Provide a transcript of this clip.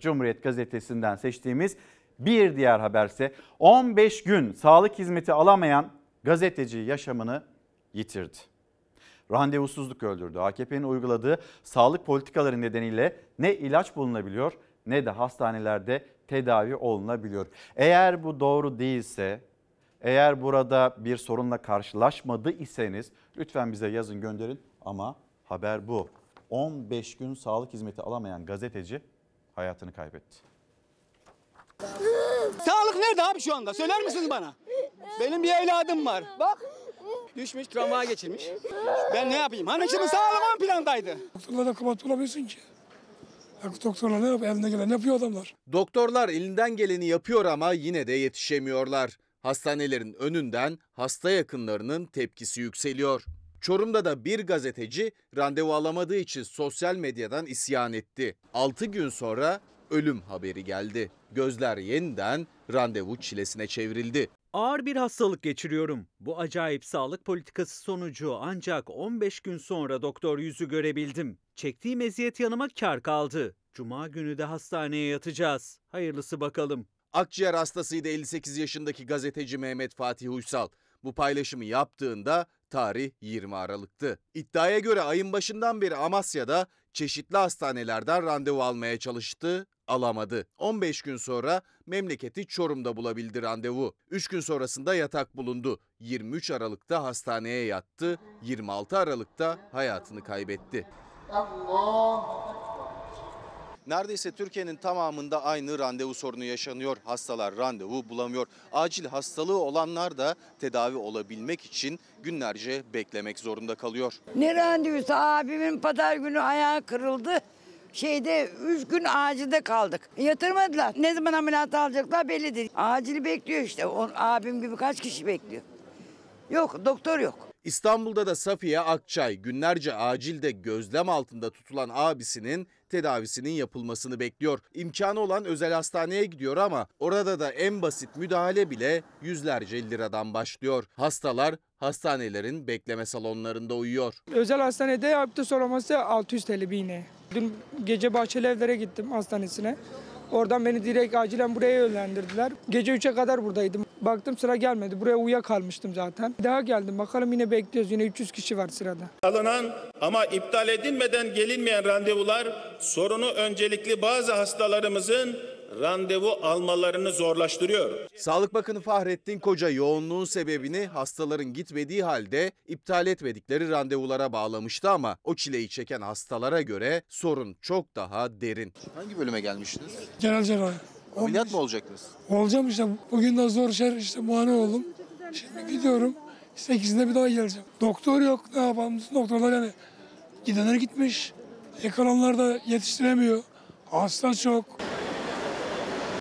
Cumhuriyet Gazetesi'nden seçtiğimiz bir diğer haberse 15 gün sağlık hizmeti alamayan gazeteci yaşamını yitirdi. Randevusuzluk öldürdü. AKP'nin uyguladığı sağlık politikaları nedeniyle ne ilaç bulunabiliyor ne de hastanelerde tedavi olunabiliyor. Eğer bu doğru değilse, eğer burada bir sorunla karşılaşmadı iseniz lütfen bize yazın gönderin ama haber bu. 15 gün sağlık hizmeti alamayan gazeteci hayatını kaybetti. Sağlık nerede abi şu anda? Söyler misiniz bana? Benim bir evladım var. Bak düşmüş travmaya geçirmiş. Ben ne yapayım? Hani şimdi sağlık ön plandaydı. Doktorlara kapat bulamıyorsun ki. Doktorlar ne yapıyor? Evine gelen yapıyor adamlar. Doktorlar elinden geleni yapıyor ama yine de yetişemiyorlar. Hastanelerin önünden hasta yakınlarının tepkisi yükseliyor. Çorum'da da bir gazeteci randevu alamadığı için sosyal medyadan isyan etti. 6 gün sonra ölüm haberi geldi. Gözler yeniden randevu çilesine çevrildi. Ağır bir hastalık geçiriyorum. Bu acayip sağlık politikası sonucu ancak 15 gün sonra doktor yüzü görebildim. Çektiğim eziyet yanıma kar kaldı. Cuma günü de hastaneye yatacağız. Hayırlısı bakalım. Akciğer hastasıydı 58 yaşındaki gazeteci Mehmet Fatih Uysal. Bu paylaşımı yaptığında Tarih 20 Aralık'tı. İddiaya göre ayın başından beri Amasya'da çeşitli hastanelerden randevu almaya çalıştı, alamadı. 15 gün sonra memleketi Çorum'da bulabildi randevu. 3 gün sonrasında yatak bulundu. 23 Aralık'ta hastaneye yattı. 26 Aralık'ta hayatını kaybetti. Allah Neredeyse Türkiye'nin tamamında aynı randevu sorunu yaşanıyor. Hastalar randevu bulamıyor. Acil hastalığı olanlar da tedavi olabilmek için günlerce beklemek zorunda kalıyor. Ne randevusu abimin pazar günü ayağı kırıldı şeyde 3 gün acilde kaldık. Yatırmadılar. Ne zaman ameliyat alacaklar belli değil. Acil bekliyor işte. O, abim gibi kaç kişi bekliyor? Yok doktor yok. İstanbul'da da Safiye Akçay günlerce acilde gözlem altında tutulan abisinin tedavisinin yapılmasını bekliyor. İmkanı olan özel hastaneye gidiyor ama orada da en basit müdahale bile yüzlerce liradan başlıyor. Hastalar hastanelerin bekleme salonlarında uyuyor. Özel hastanede abdest solaması 600 TL bir iğne. Dün gece Bahçeli Evler'e gittim hastanesine. Oradan beni direkt acilen buraya yönlendirdiler. Gece 3'e kadar buradaydım. Baktım sıra gelmedi. Buraya uyuyakalmıştım zaten. Daha geldim. Bakalım yine bekliyoruz. Yine 300 kişi var sırada. Alınan ama iptal edilmeden gelinmeyen randevular sorunu öncelikli bazı hastalarımızın randevu almalarını zorlaştırıyor. Sağlık Bakanı Fahrettin Koca yoğunluğun sebebini hastaların gitmediği halde iptal etmedikleri randevulara bağlamıştı ama o çileyi çeken hastalara göre sorun çok daha derin. Hangi bölüme gelmiştiniz? Genel cerrahi. Ameliyat mı olacaktınız? Olacağım işte. Bugün de zor şer işte muane oldum. Şimdi gidiyorum. 8'inde bir daha geleceğim. Doktor yok. Ne yapalım? Doktorlar yani gidenler gitmiş. Yakalanlar da yetiştiremiyor. Hasta çok.